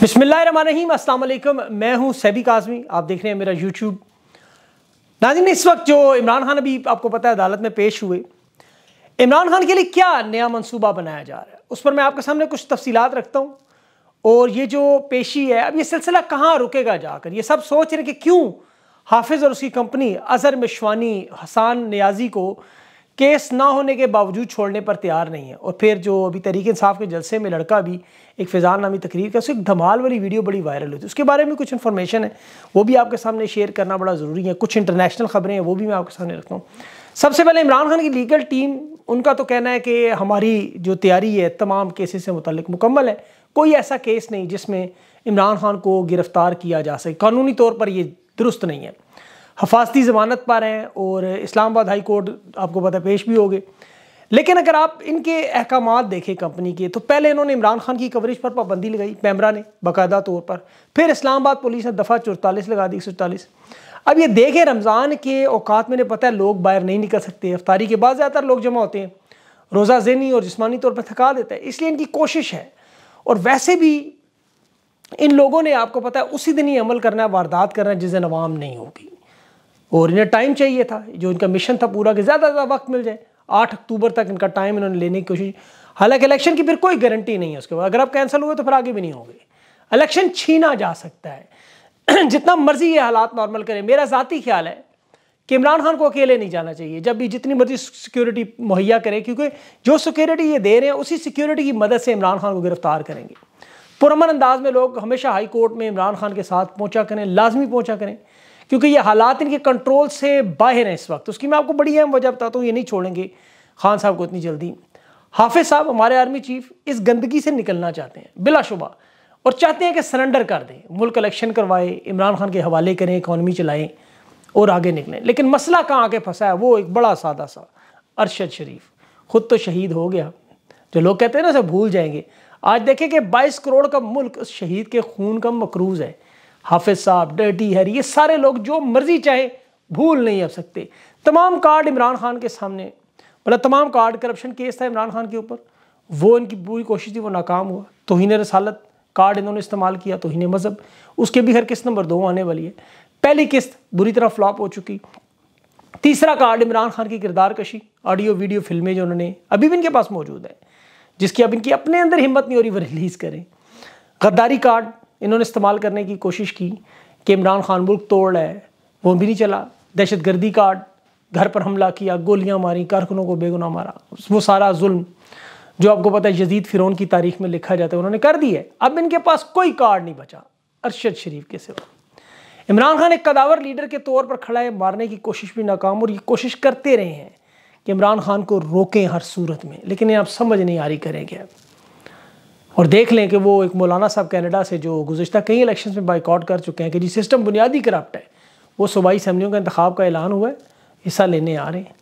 बिस्मिल्लाम असलम मैं हूं सैबी काजमी आप देख रहे हैं मेरा यूट्यूब नाजिन इस वक्त जो इमरान खान अभी आपको पता है अदालत में पेश हुए इमरान खान के लिए क्या नया मनसूबा बनाया जा रहा है उस पर मैं आपके सामने कुछ तफसीलात रखता हूँ और ये जो पेशी है अब ये सिलसिला कहाँ रुकेगा जाकर ये सब सोच रहे कि क्यों हाफिज़ और उसकी कंपनी अजहर मिशवानी हसान न्याजी को केस ना होने के बावजूद छोड़ने पर तैयार नहीं है और फिर जो अभी तरीक इंसाफ के जलसे में लड़का भी एक फिजान नामी तकरीर का उसकी एक धमाल वाली वीडियो बड़ी वायरल हुई थी उसके बारे में कुछ इन्फॉर्मेशन है वो भी आपके सामने शेयर करना बड़ा ज़रूरी है कुछ इंटरनेशनल खबरें हैं वो भी मैं आपके सामने रखता हूँ सबसे पहले इमरान खान की लीगल टीम उनका तो कहना है कि हमारी जो तैयारी है तमाम केसेस से मुतल मुकम्मल है कोई ऐसा केस नहीं जिसमें इमरान खान को गिरफ़्तार किया जा सके कानूनी तौर पर यह दुरुस्त नहीं है हफाजती ज़मानत पा रहे हैं और इस्लामाबाद हाई कोर्ट आपको पता पेश भी हो गए लेकिन अगर आप इनके अहकाम देखें कंपनी के तो पहले इन्होंने इमरान खान की कवरेज पर पाबंदी लगाई पैमरा ने बाकायदा तौर पर फिर इस्लामाबाद पुलिस ने दफ़ा चौतालीस लगा दी एक सौ चालीस अब ये देखें रमज़ान के औकात में पता है लोग बाहर नहीं निकल सकते अफ्तारी के बाद ज़्यादातर लोग जमा होते हैं रोज़ा जहनी और जिसमानी तौर पर थका देता है इसलिए इनकी कोशिश है और वैसे भी इन लोगों ने आपको पता है उसी दिन ही अमल करना है वारदात करना है जिस दिन आवाम नहीं होगी और इन्हें टाइम चाहिए था जो इनका मिशन था पूरा कि ज़्यादा से ज़्यादा वक्त मिल जाए आठ अक्टूबर तक इनका टाइम इन्होंने लेने की कोशिश हालांकि इलेक्शन की फिर कोई गारंटी नहीं है उसके बाद अगर आप कैंसिल हुए तो फिर आगे भी नहीं होगी इलेक्शन छीना जा सकता है जितना मर्जी ये हालात नॉर्मल करें मेरा ज़ाती ख्याल है कि इमरान खान को अकेले नहीं जाना चाहिए जब भी जितनी मर्जी सिक्योरिटी मुहैया करें क्योंकि जो सिक्योरिटी ये दे रहे हैं उसी सिक्योरिटी की मदद से इमरान खान को गिरफ्तार करेंगे पुरमन अंदाज में लोग हमेशा हाई कोर्ट में इमरान खान के साथ पहुंचा करें लाजमी पहुंचा करें क्योंकि ये हालात इनके कंट्रोल से बाहर हैं इस वक्त उसकी मैं आपको बड़ी अहम वजह बताता हूँ ये नहीं छोड़ेंगे खान साहब को इतनी जल्दी हाफिज साहब हमारे आर्मी चीफ इस गंदगी से निकलना चाहते हैं बिलाशुबा और चाहते हैं कि सरेंडर कर दें मुल्क इलेक्शन करवाए इमरान खान के हवाले करें इकानमी चलाएं और आगे निकलें लेकिन मसला कहाँ आके फंसा है वो एक बड़ा सादा सा अरशद शरीफ खुद तो शहीद हो गया जो लोग कहते हैं ना सब भूल जाएंगे आज देखें कि 22 करोड़ का मुल्क उस शहीद के खून का मकरूज है हाफिज साहब डर्टी हैरी ये सारे लोग जो मर्जी चाहे भूल नहीं आ सकते तमाम कार्ड इमरान खान के सामने मतलब तमाम कार्ड करप्शन केस था इमरान खान के ऊपर वो इनकी पूरी कोशिश थी वो नाकाम हुआ तो ही रसालत कार्ड इन्होंने इस्तेमाल किया तो ही मज़हब उसके भी हर किस्त नंबर दो आने वाली है पहली किस्त बुरी तरह फ्लॉप हो चुकी तीसरा कार्ड इमरान खान की किरदार कशी ऑडियो वीडियो फिल्में जो उन्होंने अभी भी इनके पास मौजूद है जिसकी अब इनकी अपने अंदर हिम्मत नहीं हो रही वो रिलीज़ करें गद्दारी कार्ड इन्होंने इस्तेमाल करने की कोशिश की कि इमरान खान मुल्क तोड़ रहा है वो भी नहीं चला दहशत गर्दी का घर पर हमला किया गोलियां मारी कारखनों को बेगुना मारा वो सारा जुल्म जो आपको पता है यजीद फिरौन की तारीख में लिखा जाता है उन्होंने कर दिया अब इनके पास कोई कार्ड नहीं बचा अरशद शरीफ के सिवा इमरान खान एक कदावर लीडर के तौर पर खड़ा है मारने की कोशिश भी नाकाम और ये कोशिश करते रहे हैं कि इमरान खान को रोकें हर सूरत में लेकिन ये आप समझ नहीं आ रही करें क्या और देख लें कि वो एक मौलाना साहब कैनेडा से जो गुजशत कई इलेक्शन में बाइकआउट कर चुके हैं कि जी सिस्टम बुनियादी करप्ट है वो सूबाई असम्बलियों का इंतखब का ऐलान हुआ है हिस्सा लेने आ रहे हैं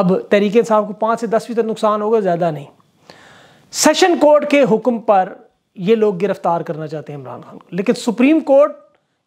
अब तरीके साहब को पाँच से दस फीसद नुकसान होगा ज़्यादा नहीं सेशन कोर्ट के हुक्म पर ये लोग गिरफ्तार करना चाहते हैं इमरान खान को लेकिन सुप्रीम कोर्ट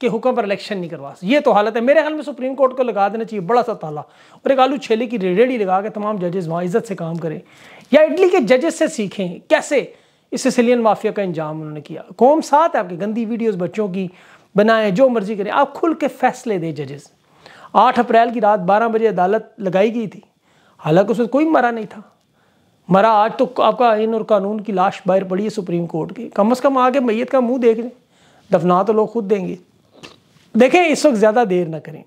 के हुक्म पर इलेक्शन नहीं करवा ये तो हालत है मेरे ख्याल में सुप्रीम कोर्ट को लगा देना चाहिए बड़ा सा ताला और एक आलू छेले की रेडी लगा के तमाम जजेस वहाँ इज्जत से काम करें या इटली के जजेस से सीखें कैसे इस सिसिलियन माफिया का इंजाम उन्होंने किया कौम साथ आपकी गंदी वीडियोज़ बच्चों की बनाएं जो मर्जी करें आप खुल के फैसले दें जजेस आठ अप्रैल की रात बारह बजे अदालत लगाई गई थी हालांकि उसमें कोई मरा नहीं था मरा आज तो आपका आइन और कानून की लाश बाहर पड़ी है सुप्रीम कोर्ट की कम अज़ कम आके मैय का मुंह देख लें दफना तो लोग खुद देंगे देखें इस वक्त ज़्यादा देर ना करें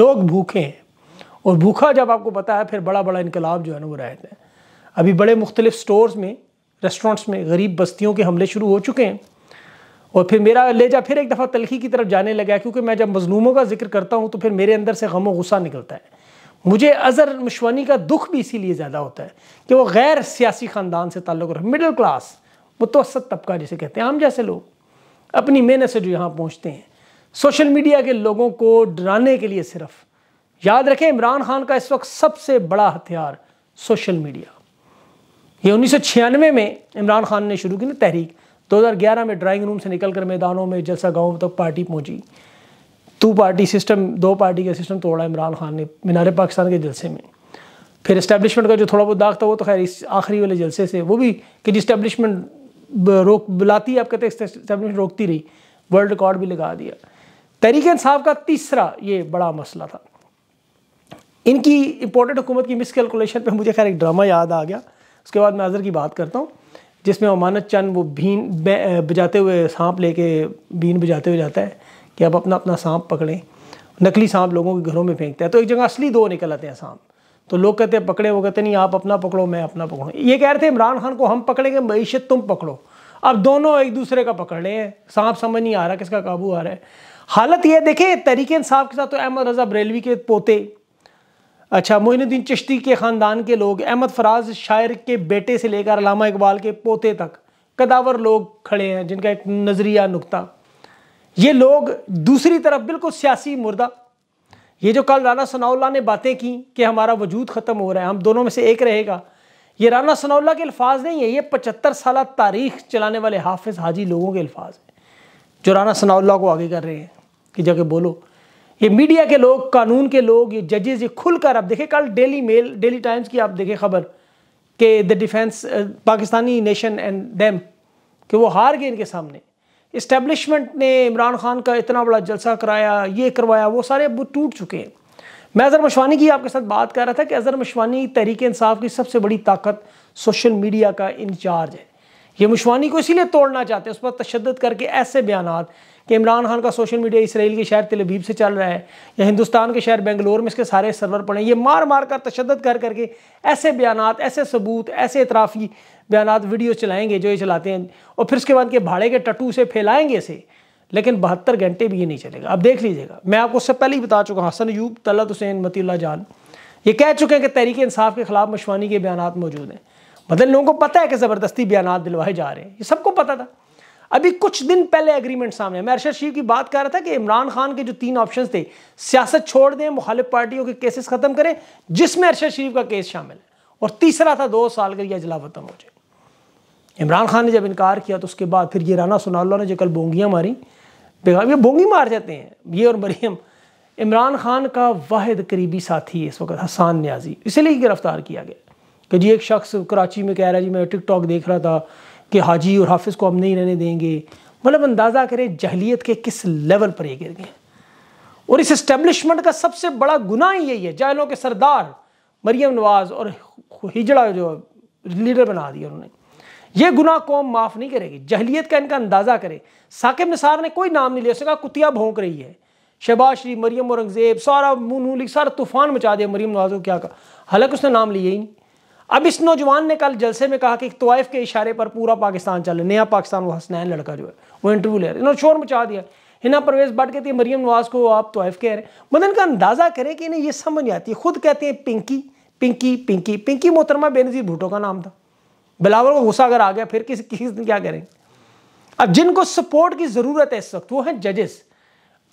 लोग भूखे हैं और भूखा जब आपको पता है फिर बड़ा बड़ा इनकलाब जो है ना वो रहता है अभी बड़े मुख्तलिफ स्टोर्स में रेस्टोरेंट्स में गरीब बस्तियों के हमले शुरू हो चुके हैं और फिर मेरा लेजा फिर एक दफ़ा तलखी की तरफ जाने लगा क्योंकि मैं जब मजलूमों का जिक्र करता हूँ तो फिर मेरे अंदर से गम व गुस्सा निकलता है मुझे अज़र मुशवानी का दुख भी इसीलिए ज़्यादा होता है कि वो गैर सियासी ख़ानदान से ताल्लुक़ रख मिडिल क्लास मुतवसत तबका जिसे कहते हैं आम जैसे लोग अपनी मेहनत से जो यहाँ पहुँचते हैं सोशल मीडिया के लोगों को डराने के लिए सिर्फ याद रखें इमरान खान का इस वक्त सबसे बड़ा हथियार सोशल मीडिया ये उन्नीस में इमरान खान ने शुरू की ना तहरीक 2011 में ड्राइंग रूम से निकलकर मैदानों में जलसा गाँव तक पार्टी पहुंची टू पार्टी सिस्टम दो पार्टी का सिस्टम तोड़ा इमरान खान ने मीनार पाकिस्तान के जलसे में फिर इस्टेब्लिशमेंट का जो थोड़ा बहुत दाग था वो तो खैर इस आखिरी वाले जलसे से वो भी कि जी इस्टेब्लिशमेंट रोक बुलाती आप कहते हैं इस्टेब्लिशमेंट रोकती रही वर्ल्ड रिकॉर्ड भी लगा दिया तहरीक इंसाफ का तीसरा ये बड़ा मसला था इनकी इंपॉर्टेंट हुकूमत की मिस कैलकुलेशन पर मुझे खैर एक ड्रामा याद आ गया उसके बाद मैं अज़र की बात करता हूँ जिसमें अमानत चंद वो भीन बजाते हुए सांप लेके बीन बजाते हुए जाता है कि अब अपना अपना सांप पकड़ें नकली सांप लोगों के घरों में फेंकते हैं तो एक जगह असली दो निकल आते हैं सांप तो लोग कहते हैं पकड़े वो कहते नहीं आप अपना पकड़ो मैं अपना पकड़ूँ ये कह रहे थे इमरान खान को हम पकड़ेंगे मीशत तुम पकड़ो अब दोनों एक दूसरे का पकड़ रहे हैं सांप समझ नहीं आ रहा किसका काबू आ रहा है हालत यह देखें तरीके इंसाफ के साथ तो अहमद रजा बरेलवी के पोते अच्छा मोहिनुद्दीन चश्ती के ख़ानदान के लोग अहमद फराज शायर के बेटे से लेकर अलामा इकबाल के पोते तक कदावर लोग खड़े हैं जिनका एक नज़रिया नुकता ये लोग दूसरी तरफ बिल्कुल सियासी मुर्दा ये जो कल राना सनाउल्ला ने बातें की कि हमारा वजूद ख़त्म हो रहा है हम दोनों में से एक रहेगा ये राना सनाउल्ला के अल्फाज नहीं है ये पचहत्तर साल तारीख चलाने वाले हाफिज हाजी लोगों के अल्फाज हैं जो राना सनाउल्ला को आगे कर रहे हैं कि जगह बोलो ये मीडिया के लोग कानून के लोग ये जजेस ये खुलकर आप देखें कल डेली मेल डेली टाइम्स की आप देखें खबर के the defence Pakistani nation and Dawn कि वो हार गए इनके सामने इस्टेब्लिशमेंट ने इमरान खान का इतना बड़ा जलसा कराया ये करवाया वो सारे अब टूट चुके हैं मैं अजहर मशवानी की आपके साथ बात कर रहा था कि अजहर मशवानी तहरीक इंसाफ की सबसे बड़ी ताकत सोशल मीडिया का इंचार्ज है ये मशवानी को इसीलिए तोड़ना चाहते हैं उस पर तशद करके ऐसे बयान कि इमरान खान का सोशल मीडिया इसराइल के शहर तेलबीब से चल रहा है या हिंदुस्तान के शहर बेंगलोर में इसके सारे सर्वर पड़े ये मार मार कर तशद कर करके ऐसे बयान ऐसे सबूत ऐसे इतराफ़ी बयान वीडियो चलाएँगे जो ये चलाते हैं और फिर उसके बाद के भाड़े के टटू से फैलाएँगे इसे लेकिन बहत्तर घंटे भी ये नहीं चलेगा अब देख लीजिएगा मैं आपको उससे पहले ही बता चुका हूँ हसन यूब तलत हुसैन मतील्ला जान ये कह चुके हैं कि तहरीक इंसाफ के खिलाफ मशवानी के बयान मौजूद हैं मतलब लोगों को पता है कि ज़बरदस्ती बयान दिलवाए जा रहे हैं ये सबको पता था अभी कुछ दिन पहले एग्रीमेंट सामने मैं अरशद शीफ की बात कर रहा था कि इमरान खान के जो तीन ऑप्शन थे सियासत छोड़ दें मुखालिफ पार्टियों के केसेस ख़त्म करें जिसमें अरशद शरीफ का केस शामिल है और तीसरा था दो साल का यह अजला ख़त्म हो जाए इमरान खान ने जब इनकार किया तो उसके बाद फिर ये राना सोनाल्ला ने जो कल बोंगियाँ मारी बेगम ये बोंगी मार जाते हैं ये और मरीम इमरान खान का वाहिद करीबी साथी इस वक्त हसान न्याजी इसलिए गिरफ्तार किया गया कि जी एक शख्स कराची में कह रहा है जी मैं टिकटॉक देख रहा था कि हाजी और हाफिज़ को हम नहीं रहने देंगे मतलब अंदाज़ा करें जहलीत के किस लेवल पर ये गिर गए और इस इस्टेबलिशमेंट का सबसे बड़ा गुनाह ही यही है जाहलों के सरदार मरियम नवाज़ और हिजड़ा जो लीडर बना दिया उन्होंने ये गुनाह कौम माफ़ नहीं करेगी जहलीत का इनका अंदाज़ा करे साकिब निसार ने कोई नाम नहीं लिया उसने कहा कुतिया भोंक रही है शहबाज शरीफ मरियम औरंगज़ेब सारा मुनू सारा तूफान मचा दिया मरीम नवाज़ को क्या कहा हालांकि उसने नाम लिया ही नहीं अब इस नौजवान ने कल जलसे में कहा कि तवाइफ के इशारे पर पूरा पाकिस्तान चल नया पाकिस्तान वो हसनैन लड़का जो है वो इंटरव्यू ले रहे इन्होंने शोर मचा दिया हिना परवेज बट कहती है मरियम नवाज को आप तवाइफ कह रहे हैं मतलब इनका अंदाज़ा करें कि इन्हें यह समझ नहीं आती खुद कहते हैं पिंकी पिंकी पिंकी पिंकी मोहतरमा बेनजीर भुटो का नाम था बिलावर को गुस्सा अगर आ गया फिर किसी किसी दिन क्या करेंगे अब जिनको सपोर्ट की ज़रूरत है इस वक्त वो हैं जजेस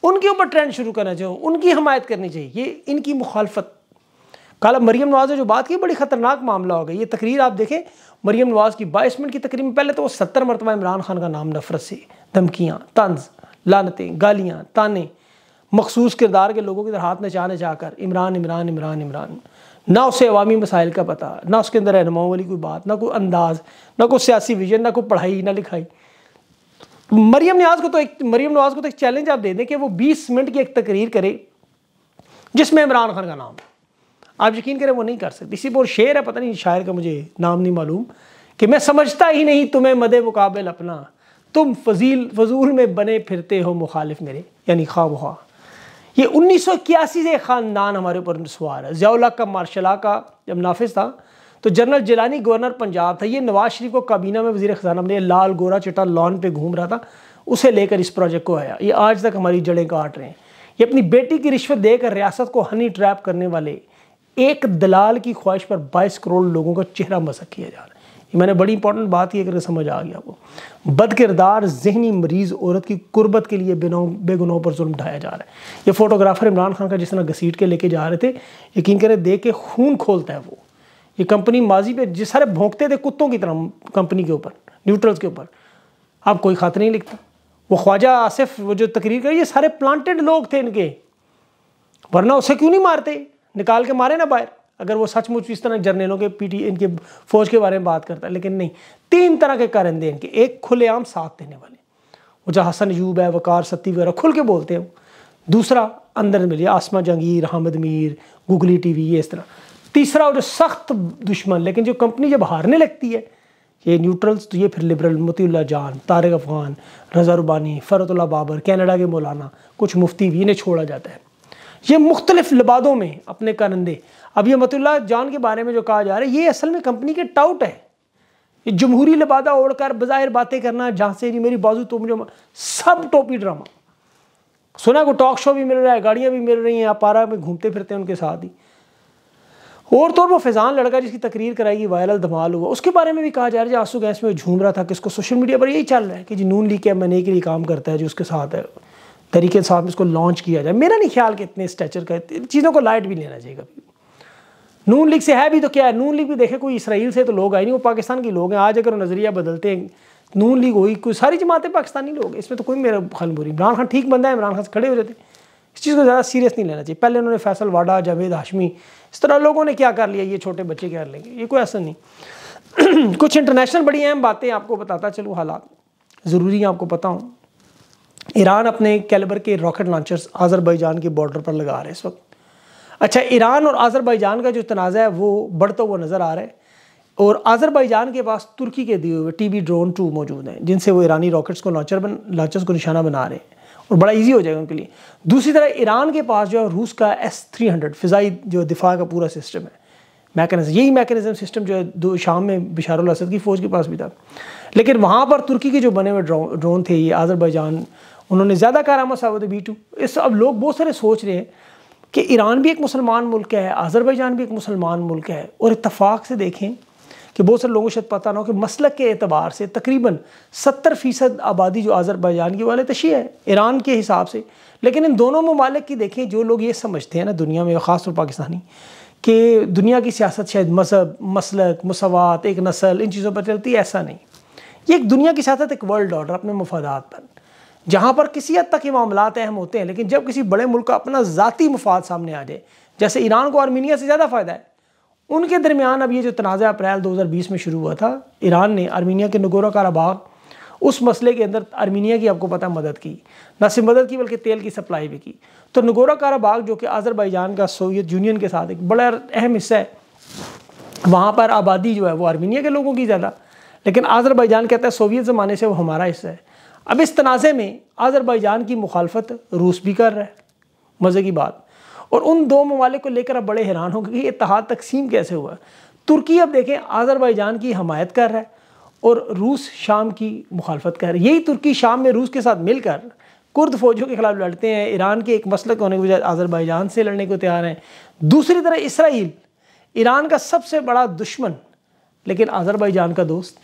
उनके ऊपर ट्रेंड शुरू करना चाहिए उनकी हमायत करनी चाहिए ये इनकी मुखालफत कल मरीम नवाज़ ने जो बात की बड़ी ख़तरनाक मामला हो गया ये तकरीर आप देखें मरीम नवाज़ की बाईस मिनट की तकरीर में पहले तो वो सत्तर मरतबा इमरान खान का नाम नफरत से धमकियाँ तंज लानतें गालियाँ ताने मखसूस किरदार के लोगों के अंदर हाथ नचा नचा कर इमरान इमरान इमरान इमरान ना उससे अवामी मसाइल का पता ना उसके अंदर रहनुमाओं वाली कोई बात ना कोई अंदाज़ ना कोई सियासी विजन ना कोई पढ़ाई ना लिखाई मरीम नवाज़ को तो एक मरीम नवाज़ को तो एक चैलेंज आप दे दें कि वो बीस मिनट की एक तकरीर करे जिसमें इमरान खान का नाम है आप यकीन करें वो नहीं कर सकते इसी पर शेर है पता नहीं शायर का मुझे नाम नहीं मालूम कि मैं समझता ही नहीं तुम्हें मद मुकाबल अपना तुम फजील फजूल में बने फिरते हो मुखालिफ मेरे यानी ख्वाब ख्वा ये उन्नीस सौ इक्यासी से ख़ानदान हमारे ऊपर सवार है ज़ियाला का मार्शला का जब नाफिज था तो जनरल जिलानी गवर्नर पंजाब था ये नवाज शरीफ को काबीना में वजी खजाना बने लाल गोरा चटा लॉन पे घूम रहा था उसे लेकर इस प्रोजेक्ट को आया ये आज तक हमारी जड़ें काट रहे हैं ये अपनी बेटी की रिश्वत देकर रियासत को हनी ट्रैप करने वाले एक दलाल की ख्वाहिश पर बाईस करोड़ लोगों का चेहरा मसक किया जा रहा है ये मैंने बड़ी इंपॉर्टेंट बात की अगर समझ आ गया वो बद किरदार जहनी मरीज औरत की कुर्बत के लिए बिना बेगुनाहों पर जुल्म ढाया जा रहा है ये फोटोग्राफर इमरान खान का जिस तरह घसीट के लेके जा रहे थे यकीन करें देख के खून खोलता है वो ये कंपनी माजी पे जिस सारे भोंकते थे कुत्तों की तरह कंपनी के ऊपर न्यूट्रल्स के ऊपर अब कोई खात नहीं लिखता वो ख्वाजा आसिफ वो जो तकरीर करी ये सारे प्लांटेड लोग थे इनके वरना उसे क्यों नहीं मारते निकाल के मारे ना बाहर अगर वो सचमुच इस तरह जर्नलों के पीटी इनके फौज के बारे में बात करता है लेकिन नहीं तीन तरह के कारिंदे इनके एक खुलेआम साथ देने वाले वो जहाँ हसन यूब है वकार सत्ती वगैरह खुल के बोलते हैं दूसरा अंदर मिले आसमा जंगीर हामिद मीर गूगली वी ये इस तरह तीसरा वो जो सख्त दुश्मन लेकिन जो कंपनी जब हारने लगती है ये न्यूट्रल्स तो ये फिर लिबरल मतील्ला जान तारक अफगान रजा रुबानी फ़रतुल्ला बाबर कैनेडा के मौलाना कुछ मुफ्ती भी इन्हें छोड़ा जाता है ये मुख्तलिफ लिबादों में अपने करंदे अब ये मतुल्ला जान के बारे में जो कहा जा रहा है ये असल में कंपनी के टाउट है ये जमहूरी लिबादा कर बज़ाहिर बातें करना से नहीं मेरी बाजू तो मुझे सब टोपी ड्रामा सुना को टॉक शो भी मिल रहा है गाड़ियाँ भी मिल रही हैं आप पारा में घूमते फिरते हैं उनके साथ ही और तो वो फैजान लड़का जिसकी तकरीर कराएगी वायरल धमाल हुआ उसके बारे में भी कहा जा रहा है जो आंसू गैस में झूम रहा था किसको सोशल मीडिया पर यही चल रहा है कि जी नून ली के मैंने के लिए काम करता है जो उसके साथ है तरीके से आपने इसको लॉन्च किया जाए मेरा नहीं ख्याल कि इतने स्ट्रेचर का चीज़ों को लाइट भी लेना चाहिए कभी नून लीग से है भी तो क्या है नून लीग भी देखे कोई इसराइल से तो लोग आए नहीं वो पाकिस्तान के लोग हैं आज अगर नज़रिया बदलते हैं नून लीग हुई कोई सारी जमातें पाकिस्तानी लोग इसमें तो कोई मेरा खल बुरी इमरान खान ठीक बंदा है इमरान खान से खड़े हो जाते इस चीज़ को ज़्यादा सीरियस नहीं लेना चाहिए पहले उन्होंने फैसल वाडा जावेद हाशमी इस तरह लोगों ने क्या कर लिया ये छोटे बच्चे क्या लेंगे ये कोई ऐसा नहीं कुछ इंटरनेशनल बड़ी अहम बातें आपको बताता चलूँ हालात ज़रूरी आपको पता हूँ ईरान अपने कैलिबर के रॉकेट लॉन्चर्स आज़रबाईजान के बॉर्डर पर लगा रहे इस वक्त अच्छा ईरान और आज़रबाईजान का जो तनाज़ा है वो बढ़ता हुआ नज़र आ रहा है और आज़रबाईजान के पास तुर्की के दिए हुए टी बी ड्रोन टू मौजूद हैं जिनसे वो ईरानी रॉकेट्स को लॉन्चर बन लॉन्चर्स को निशाना बना रहे हैं और बड़ा ईजी हो जाएगा उनके लिए दूसरी तरह ईरान के पास जो है रूस का एस थ्री हंड्रेड फ़िज़ाई जो दिफा का पूरा सिस्टम है मैकेनिज्म यही मैकेनिज्म सिस्टम जो है दो शाम में बिशार असद की फ़ौज के पास भी था लेकिन वहाँ पर तुर्की के जो बने हुए ड्रोन थे ये आज़रबाईजान उन्होंने ज़्यादा कारामद साबित है बी टू इस अब लोग बहुत सारे सोच रहे हैं कि ईरान भी एक मुसलमान मुल्क है आज़रबैजान भी एक मुसलमान मुल्क है और इतफाक़ से देखें कि बहुत सारे लोगों को शायद पता ना हो कि मसलक के अतबार से तकरीबन सत्तर फ़ीसद आबादी जो आज़रबैजान की वाले तशी है ईरान के हिसाब से लेकिन इन दोनों ममालिक की देखें जो लोग ये समझते हैं ना दुनिया में ख़ासतौर पाकिस्तानी कि दुनिया की सियासत शायद मजहब मसलक मसवात एक नस्ल इन चीज़ों पर चलती ऐसा नहीं ये एक दुनिया की सियासत एक वर्ल्ड ऑर्डर अपने मफादात पर जहाँ पर किसी हद तक ये मामला अहम होते हैं लेकिन जब किसी बड़े मुल्क का अपना ज़ाती मफाद सामने आ जाए जैसे ईरान को आर्मीनिया से ज़्यादा फ़ायदा है उनके दरमियान अब ये जो तनाज़ अप्रैल 2020 में शुरू हुआ था ईरान ने आर्मीनिया के नगोरा काराबाग उस मसले के अंदर आर्मीनिया की आपको पता मदद की न सिर्फ मदद की बल्कि तेल की सप्लाई भी की तो नगोरा काराबाग जो कि आज़रबाईजान का सोवियत यूनियन के साथ एक बड़ा अहम हिस्सा है वहाँ पर आबादी जो है वो आर्मीनिया के लोगों की ज़्यादा लेकिन आज़रबाईजान कहता है सोवियत ज़माने से वो हमारा हिस्सा है अब इस तनाज़े में आज़रबाईजान की मुखालफत रूस भी कर रहा है मज़े की बात और उन दो ममालिक को लेकर अब बड़े हैरान होंगे कि इतिहाद तकसीम कैसे हुआ तुर्की अब देखें आज़रबाईजान की हमायत कर रहा है और रूस शाम की मुखालफत कर रही है यही तुर्की शाम में रूस के साथ मिलकर कुर्द फौजों के खिलाफ लड़ते हैं ईरान के एक मसलक होने के बजाय आज़रबाईजान से लड़ने को तैयार हैं दूसरी तरह इसराइल ईरान का सबसे बड़ा दुश्मन लेकिन आज़रबाईजान का दोस्त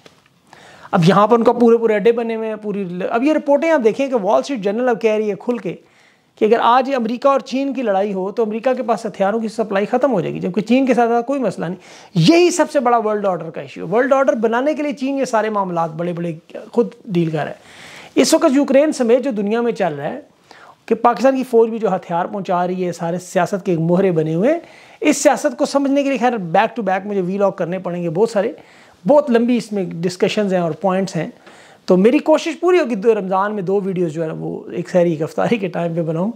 अब यहाँ पर उनका पूरे पूरे अड्डे बने हुए हैं पूरी अब ये रिपोर्टें आप देखें कि वॉल स्ट्रीट जर्नल अब कह रही है खुल के कि अगर आज अमेरिका और चीन की लड़ाई हो तो अमेरिका के पास हथियारों की सप्लाई ख़त्म हो जाएगी जबकि चीन के साथ कोई मसला नहीं यही सबसे बड़ा वर्ल्ड ऑर्डर का इशू है वर्ल्ड ऑर्डर बनाने के लिए चीन ये सारे मामला बड़े बड़े खुद डील कर रहा है इस वक्त यूक्रेन समेत जो दुनिया में चल रहा है कि पाकिस्तान की फ़ौज भी जो हथियार पहुंचा रही है सारे सियासत के मोहरे बने हुए हैं इस सियासत को समझने के लिए खैर बैक टू बैक मुझे वी करने पड़ेंगे बहुत सारे बहुत लंबी इसमें डिस्कशंस हैं और पॉइंट्स हैं तो मेरी कोशिश पूरी होगी दो रमज़ान में दो वीडियो जो है वो एक सहरी रफ्तारी के टाइम पर बनाऊँ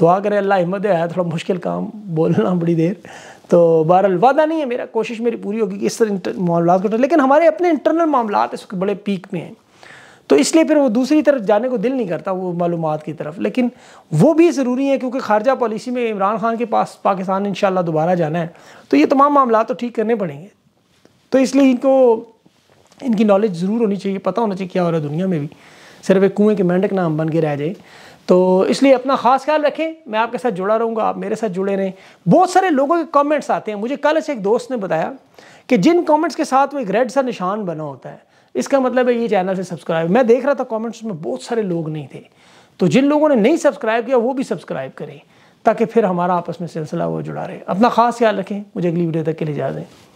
दुआ करें अल्लाह हिम्मत आया थोड़ा मुश्किल काम बोलना बड़ी देर तो बहरल वादा नहीं है मेरा कोशिश मेरी पूरी होगी कि इस तरह मामला को लेकिन हमारे अपने इंटरनल मामला इस वक्त बड़े पीक में हैं तो इसलिए फिर वो दूसरी तरफ जाने को दिल नहीं करता वो मालूम की तरफ लेकिन वो भी ज़रूरी है क्योंकि खारजा पॉलिसी में इमरान खान के पास पाकिस्तान इन दोबारा जाना है तो ये तमाम मामला तो ठीक करने पड़ेंगे तो इसलिए इनको इनकी नॉलेज ज़रूर होनी चाहिए पता होना चाहिए क्या हो रहा है दुनिया में भी सिर्फ एक कुएँ के मेंढक नाम बन के रह जाए तो इसलिए अपना खास ख्याल रखें मैं आपके साथ जुड़ा रहूँगा आप मेरे साथ जुड़े रहें बहुत सारे लोगों के कमेंट्स आते हैं मुझे कल से एक दोस्त ने बताया कि जिन कमेंट्स के साथ वो एक रेड सा निशान बना होता है इसका मतलब है ये चैनल से सब्सक्राइब मैं देख रहा था कॉमेंट्स में बहुत सारे लोग नहीं थे तो जिन लोगों ने नहीं सब्सक्राइब किया वो भी सब्सक्राइब करें ताकि फिर हमारा आपस में सिलसिला वो जुड़ा रहे अपना खास ख्याल रखें मुझे अगली वीडियो तक के लिए जा दें